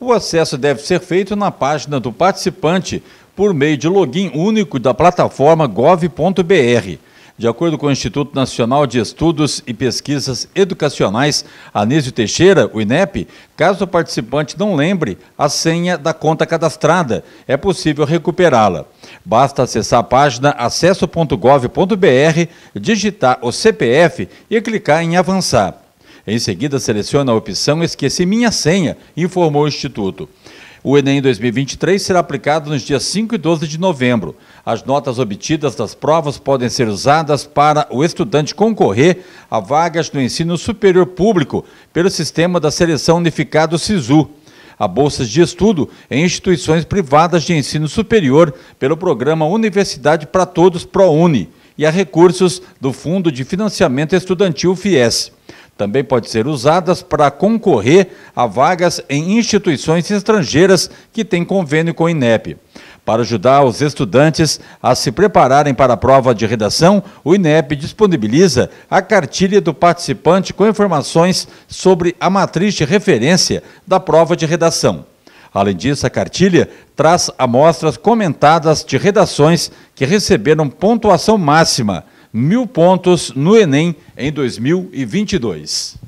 O acesso deve ser feito na página do participante por meio de login único da plataforma gov.br. De acordo com o Instituto Nacional de Estudos e Pesquisas Educacionais Anísio Teixeira, o INEP, caso o participante não lembre a senha da conta cadastrada, é possível recuperá-la. Basta acessar a página acesso.gov.br, digitar o CPF e clicar em avançar. Em seguida, seleciona a opção Esqueci minha senha, informou o Instituto. O Enem 2023 será aplicado nos dias 5 e 12 de novembro. As notas obtidas das provas podem ser usadas para o estudante concorrer a vagas no ensino superior público pelo sistema da seleção unificado SISU a bolsas de estudo em instituições privadas de ensino superior pelo programa Universidade para Todos ProUni e a recursos do Fundo de Financiamento Estudantil FIES também pode ser usadas para concorrer a vagas em instituições estrangeiras que têm convênio com o INEP. Para ajudar os estudantes a se prepararem para a prova de redação, o INEP disponibiliza a cartilha do participante com informações sobre a matriz de referência da prova de redação. Além disso, a cartilha traz amostras comentadas de redações que receberam pontuação máxima mil pontos no Enem em 2022.